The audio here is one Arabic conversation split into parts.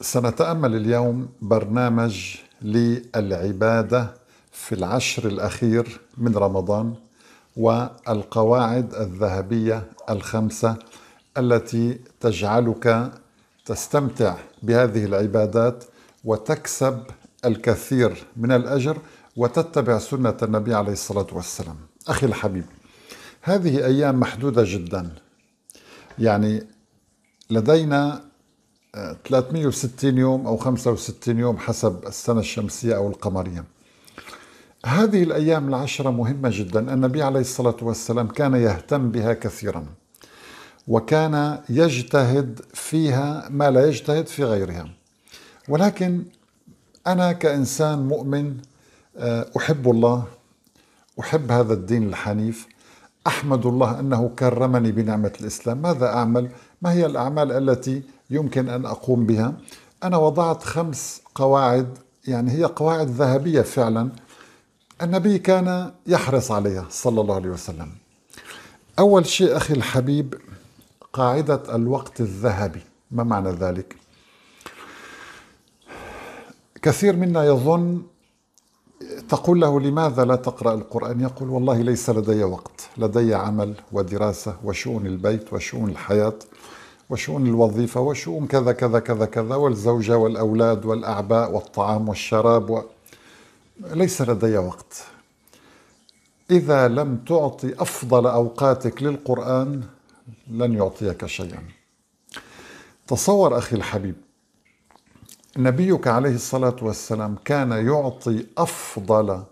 سنتامل اليوم برنامج للعباده في العشر الاخير من رمضان والقواعد الذهبيه الخمسه التي تجعلك تستمتع بهذه العبادات وتكسب الكثير من الاجر وتتبع سنه النبي عليه الصلاه والسلام. اخي الحبيب هذه ايام محدوده جدا يعني لدينا 360 يوم أو 65 يوم حسب السنة الشمسية أو القمرية هذه الأيام العشرة مهمة جدا النبي عليه الصلاة والسلام كان يهتم بها كثيرا وكان يجتهد فيها ما لا يجتهد في غيرها ولكن أنا كإنسان مؤمن آه، أحب الله أحب هذا الدين الحنيف أحمد الله أنه كرمني بنعمة الإسلام ماذا أعمل؟ ما هي الأعمال التي يمكن أن أقوم بها أنا وضعت خمس قواعد يعني هي قواعد ذهبية فعلا النبي كان يحرص عليها صلى الله عليه وسلم أول شيء أخي الحبيب قاعدة الوقت الذهبي ما معنى ذلك؟ كثير منا يظن تقول له لماذا لا تقرأ القرآن يقول والله ليس لدي وقت لدي عمل ودراسة وشؤون البيت وشؤون الحياة وشؤون الوظيفة وشؤون كذا كذا كذا كذا والزوجة والأولاد والأعباء والطعام والشراب و... ليس لدي وقت إذا لم تعطي أفضل أوقاتك للقرآن لن يعطيك شيئا تصور أخي الحبيب نبيك عليه الصلاة والسلام كان يعطي أفضل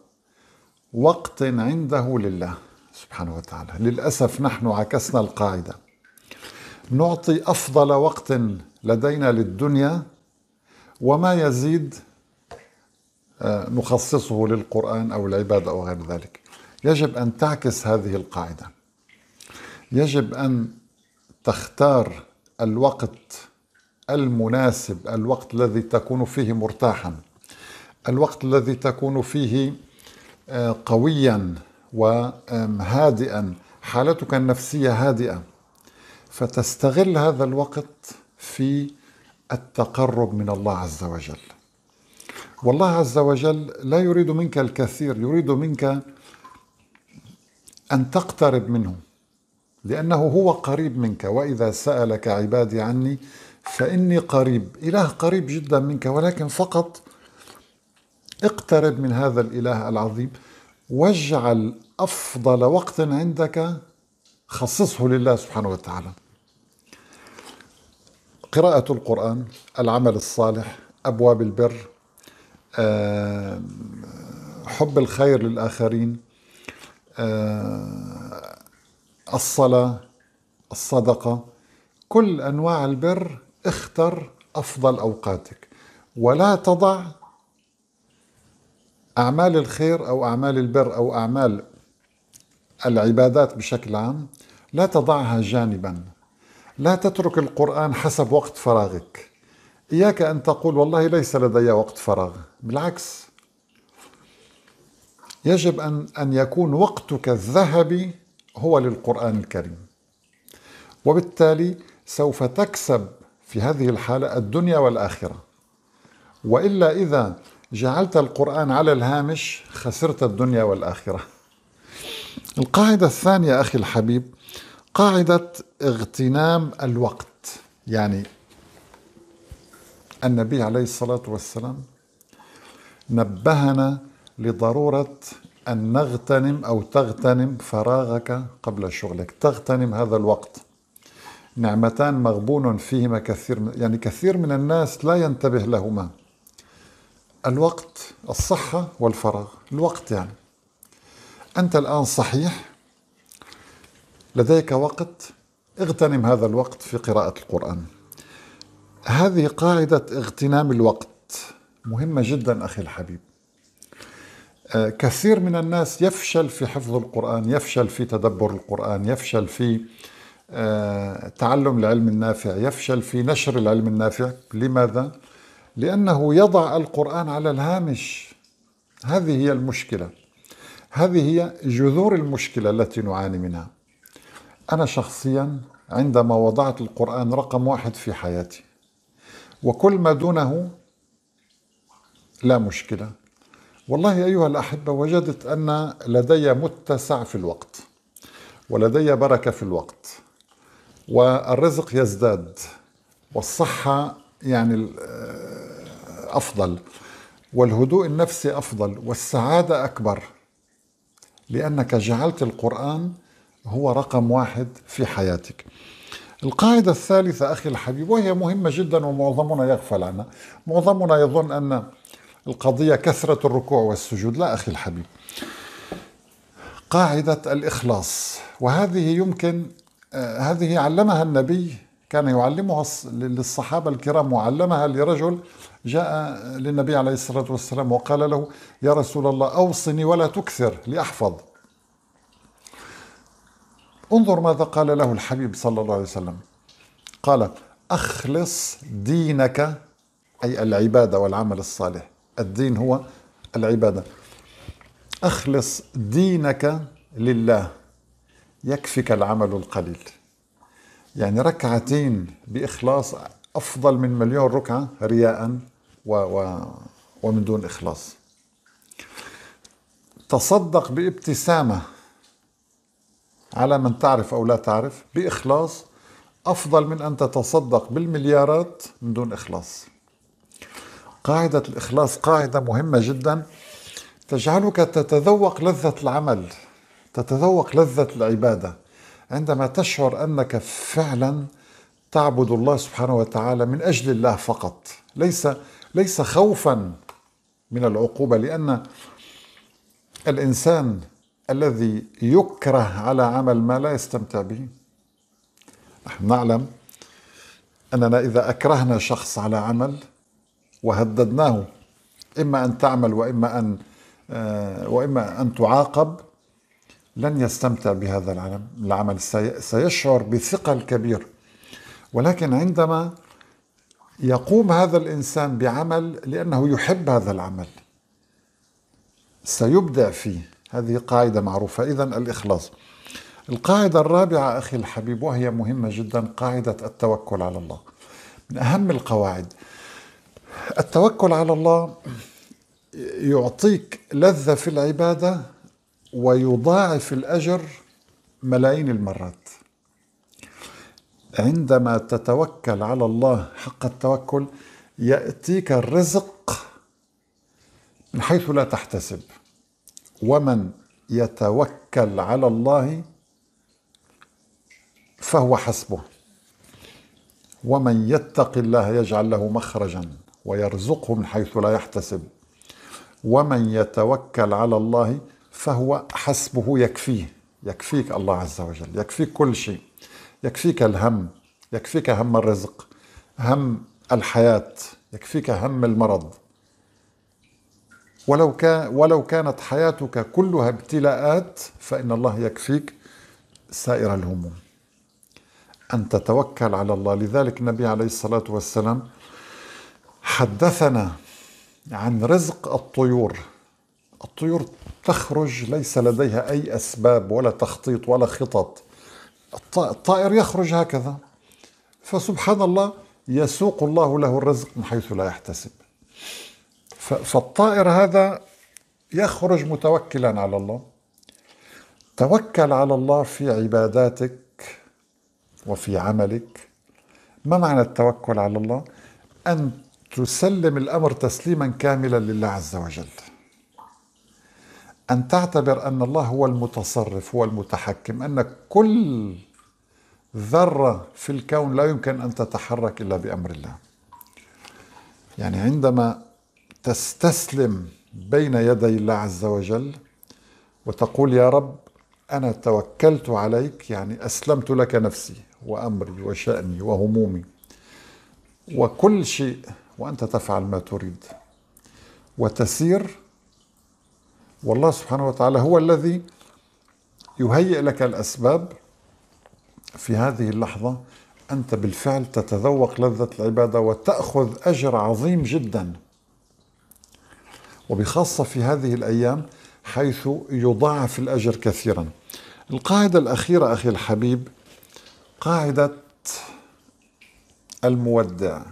وقت عنده لله سبحانه وتعالى للأسف نحن عكسنا القاعدة نعطي افضل وقت لدينا للدنيا وما يزيد آه، نخصصه للقران او العباده او غير ذلك يجب ان تعكس هذه القاعده يجب ان تختار الوقت المناسب الوقت الذي تكون فيه مرتاحا الوقت الذي تكون فيه آه، قويا وهادئا حالتك النفسيه هادئه فتستغل هذا الوقت في التقرب من الله عز وجل والله عز وجل لا يريد منك الكثير يريد منك ان تقترب منه لانه هو قريب منك واذا سالك عبادي عني فاني قريب اله قريب جدا منك ولكن فقط اقترب من هذا الاله العظيم واجعل افضل وقت عندك خصصه لله سبحانه وتعالى قراءة القرآن العمل الصالح أبواب البر حب الخير للآخرين الصلاة الصدقة كل أنواع البر اختر أفضل أوقاتك ولا تضع أعمال الخير أو أعمال البر أو أعمال العبادات بشكل عام لا تضعها جانبا لا تترك القرآن حسب وقت فراغك إياك أن تقول والله ليس لدي وقت فراغ بالعكس يجب أن أن يكون وقتك الذهبي هو للقرآن الكريم وبالتالي سوف تكسب في هذه الحالة الدنيا والآخرة وإلا إذا جعلت القرآن على الهامش خسرت الدنيا والآخرة القاعدة الثانية أخي الحبيب قاعدة اغتنام الوقت يعني النبي عليه الصلاة والسلام نبهنا لضرورة أن نغتنم أو تغتنم فراغك قبل شغلك تغتنم هذا الوقت نعمتان مغبون فيهما كثير من يعني كثير من الناس لا ينتبه لهما الوقت الصحة والفراغ الوقت يعني أنت الآن صحيح لديك وقت اغتنم هذا الوقت في قراءة القرآن هذه قاعدة اغتنام الوقت مهمة جدا أخي الحبيب آه، كثير من الناس يفشل في حفظ القرآن يفشل في تدبر القرآن يفشل في آه، تعلم العلم النافع يفشل في نشر العلم النافع لماذا؟ لأنه يضع القرآن على الهامش هذه هي المشكلة هذه هي جذور المشكلة التي نعاني منها أنا شخصيا عندما وضعت القرآن رقم واحد في حياتي وكل ما دونه لا مشكلة والله أيها الأحبة وجدت أن لدي متسع في الوقت ولدي بركة في الوقت والرزق يزداد والصحة يعني آه، أفضل والهدوء النفسي أفضل والسعادة أكبر لأنك جعلت القرآن هو رقم واحد في حياتك القاعدة الثالثة أخي الحبيب وهي مهمة جدا ومعظمنا يغفل عنها معظمنا يظن أن القضية كثرة الركوع والسجود لا أخي الحبيب قاعدة الإخلاص وهذه يمكن آه، هذه علمها النبي كان يعلمها للصحابة الكرام وعلمها لرجل جاء للنبي عليه الصلاة والسلام وقال له يا رسول الله أوصني ولا تكثر لأحفظ انظر ماذا قال له الحبيب صلى الله عليه وسلم قال أخلص دينك أي العبادة والعمل الصالح الدين هو العبادة أخلص دينك لله يكفك العمل القليل يعني ركعتين بإخلاص أفضل من مليون ركعة رياء و و ومن دون إخلاص تصدق بابتسامة على من تعرف أو لا تعرف بإخلاص أفضل من أن تتصدق بالمليارات من دون إخلاص قاعدة الإخلاص قاعدة مهمة جدا تجعلك تتذوق لذة العمل تتذوق لذة العبادة عندما تشعر أنك فعلا تعبد الله سبحانه وتعالى من أجل الله فقط ليس ليس خوفا من العقوبة لأن الإنسان الذي يكره على عمل ما لا يستمتع به نحن نعلم أننا إذا أكرهنا شخص على عمل وهددناه إما أن تعمل وإما أن آه، وإما أن تعاقب لن يستمتع بهذا العمل سيشعر بثقل كبير ولكن عندما يقوم هذا الإنسان بعمل لأنه يحب هذا العمل سيبدع فيه هذه قاعدة معروفة إذا الإخلاص القاعدة الرابعة أخي الحبيب وهي مهمة جدا قاعدة التوكل على الله من أهم القواعد التوكل على الله يعطيك لذة في العبادة ويضاعف الأجر ملايين المرات عندما تتوكل على الله حق التوكل يأتيك الرزق من حيث لا تحتسب ومن يتوكل على الله فهو حسبه ومن يتق الله يجعل له مخرجا ويرزقه من حيث لا يحتسب ومن يتوكل على الله فهو حسبه يكفيه يكفيك الله عز وجل يكفيك كل شيء يكفيك الهم يكفيك هم الرزق هم الحياه يكفيك هم المرض ولو كان ولو كانت حياتك كلها ابتلاءات فإن الله يكفيك سائر الهموم أن تتوكل على الله لذلك النبي عليه الصلاة والسلام حدثنا عن رزق الطيور الطيور تخرج ليس لديها أي أسباب ولا تخطيط ولا خطط الطائر يخرج هكذا فسبحان الله يسوق الله له الرزق من حيث لا يحتسب فالطائر هذا يخرج متوكلا على الله توكل على الله في عباداتك وفي عملك ما معنى التوكل على الله ان تسلم الامر تسليما كاملا لله عز وجل ان تعتبر ان الله هو المتصرف هو المتحكم ان كل ذره في الكون لا يمكن ان تتحرك الا بامر الله يعني عندما تستسلم بين يدي الله عز وجل وتقول يا رب انا توكلت عليك يعني اسلمت لك نفسي وامري وشاني وهمومي وكل شيء وانت تفعل ما تريد وتسير والله سبحانه وتعالى هو الذي يهيئ لك الاسباب في هذه اللحظه انت بالفعل تتذوق لذه العباده وتاخذ اجر عظيم جدا وبخاصة في هذه الأيام حيث يضاعف الأجر كثيرا القاعدة الأخيرة أخي الحبيب قاعدة المودع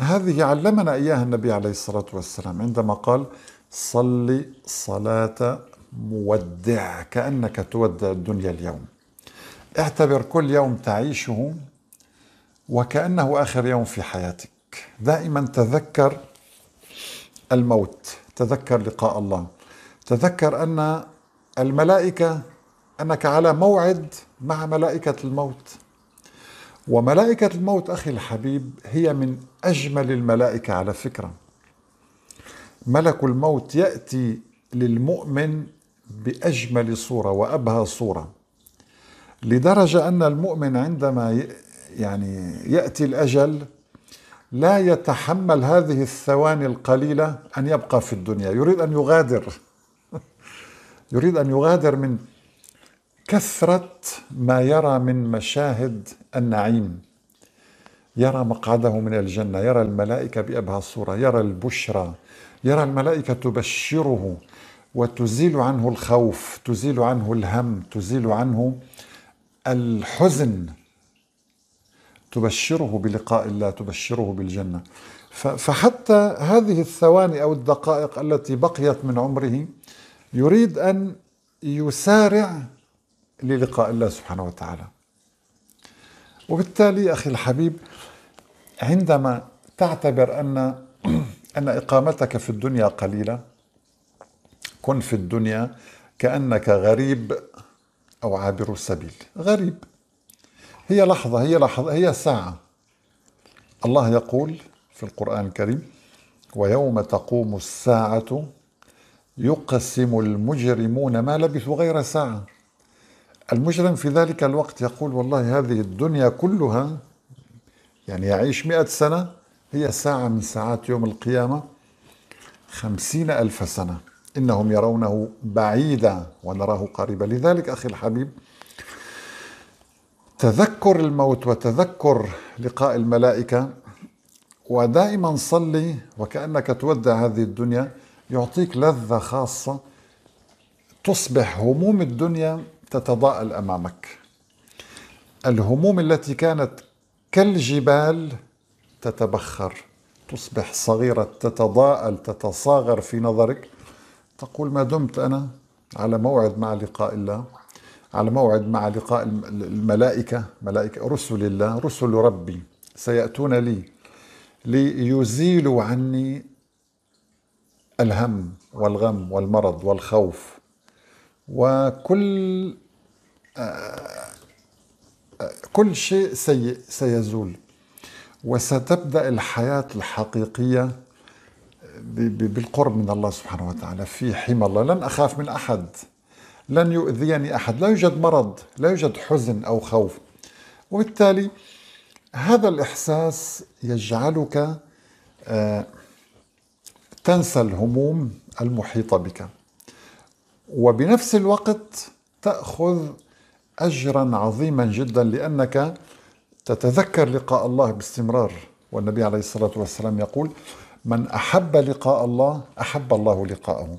هذه علمنا إياها النبي عليه الصلاة والسلام عندما قال صل صلاة مودع كأنك تودع الدنيا اليوم اعتبر كل يوم تعيشه وكأنه آخر يوم في حياتك دائما تذكر الموت تذكر لقاء الله تذكر أن الملائكة أنك على موعد مع ملائكة الموت وملائكة الموت أخي الحبيب هي من أجمل الملائكة على فكرة ملك الموت يأتي للمؤمن بأجمل صورة وأبهى صورة لدرجة أن المؤمن عندما يعني يأتي الأجل لا يتحمل هذه الثواني القليلة أن يبقى في الدنيا يريد أن يغادر يريد أن يغادر من كثرة ما يرى من مشاهد النعيم يرى مقعده من الجنة يرى الملائكة بأبهى الصورة يرى البشرى يرى الملائكة تبشره وتزيل عنه الخوف تزيل عنه الهم تزيل عنه الحزن تبشره بلقاء الله تبشره بالجنه فحتى هذه الثواني او الدقائق التي بقيت من عمره يريد ان يسارع للقاء الله سبحانه وتعالى وبالتالي اخي الحبيب عندما تعتبر ان ان اقامتك في الدنيا قليله كن في الدنيا كانك غريب او عابر السبيل غريب هي لحظة هي لحظة هي ساعة الله يقول في القرآن الكريم ويوم تقوم الساعة يقسم المجرمون ما لبثوا غير ساعة المجرم في ذلك الوقت يقول والله هذه الدنيا كلها يعني يعيش مئة سنة هي ساعة من ساعات يوم القيامة خمسين ألف سنة إنهم يرونه بعيدا ونراه قريبا لذلك أخي الحبيب تذكر الموت وتذكر لقاء الملائكة ودائما صلي وكأنك تودع هذه الدنيا يعطيك لذة خاصة تصبح هموم الدنيا تتضاءل أمامك الهموم التي كانت كالجبال تتبخر تصبح صغيرة تتضاءل تتصاغر في نظرك تقول ما دمت أنا على موعد مع لقاء الله على موعد مع لقاء الملائكة ملائكة رسل الله رسل ربي سيأتون لي ليزيلوا عني الهم والغم والمرض والخوف وكل كل شيء سيء سيزول وستبدأ الحياة الحقيقية بالقرب من الله سبحانه وتعالى في حمى الله لن أخاف من أحد لن يؤذيني احد لا يوجد مرض لا يوجد حزن او خوف وبالتالي هذا الاحساس يجعلك آه، تنسى الهموم المحيطه بك وبنفس الوقت تاخذ اجرا عظيما جدا لانك تتذكر لقاء الله باستمرار والنبي عليه الصلاه والسلام يقول من احب لقاء الله احب الله لقاءه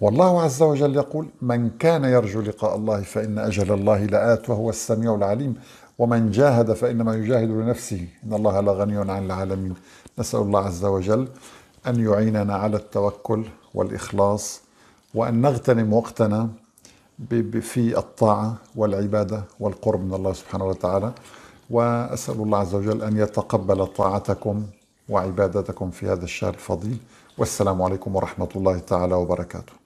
والله عز وجل يقول من كان يرجو لقاء الله فإن أجل الله لآت وهو السميع العليم ومن جاهد فإنما يجاهد لنفسه إن الله لغني عن العالمين نسأل الله عز وجل أن يعيننا على التوكل والإخلاص وأن نغتنم وقتنا في الطاعة والعبادة والقرب من الله سبحانه وتعالى وأسأل الله عز وجل أن يتقبل طاعتكم وعبادتكم في هذا الشهر الفضيل والسلام عليكم ورحمة الله تعالى وبركاته